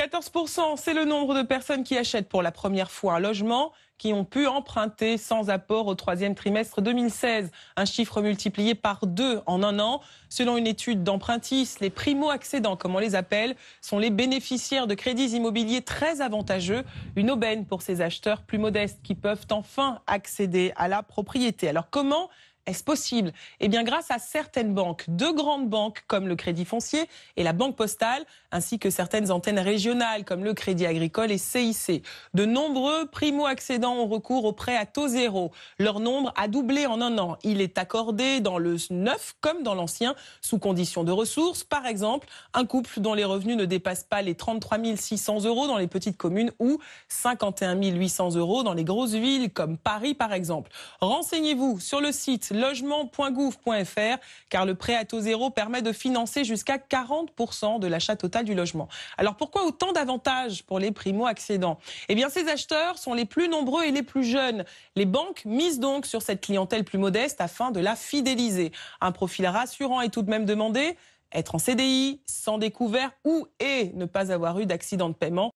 14%, c'est le nombre de personnes qui achètent pour la première fois un logement qui ont pu emprunter sans apport au troisième trimestre 2016, un chiffre multiplié par deux en un an. Selon une étude d'empruntis, les primo-accédants, comme on les appelle, sont les bénéficiaires de crédits immobiliers très avantageux, une aubaine pour ces acheteurs plus modestes qui peuvent enfin accéder à la propriété. Alors comment est-ce possible Eh bien, grâce à certaines banques, de grandes banques comme le Crédit Foncier et la Banque Postale, ainsi que certaines antennes régionales comme le Crédit Agricole et CIC. De nombreux primo-accédants ont recours aux prêts à taux zéro. Leur nombre a doublé en un an. Il est accordé dans le neuf comme dans l'ancien, sous conditions de ressources. Par exemple, un couple dont les revenus ne dépassent pas les 33 600 euros dans les petites communes ou 51 800 euros dans les grosses villes comme Paris, par exemple. Renseignez-vous sur le site logement.gouv.fr, car le prêt à taux zéro permet de financer jusqu'à 40% de l'achat total du logement. Alors pourquoi autant d'avantages pour les primo-accédants Eh bien, ces acheteurs sont les plus nombreux et les plus jeunes. Les banques misent donc sur cette clientèle plus modeste afin de la fidéliser. Un profil rassurant est tout de même demandé être en CDI, sans découvert ou et ne pas avoir eu d'accident de paiement.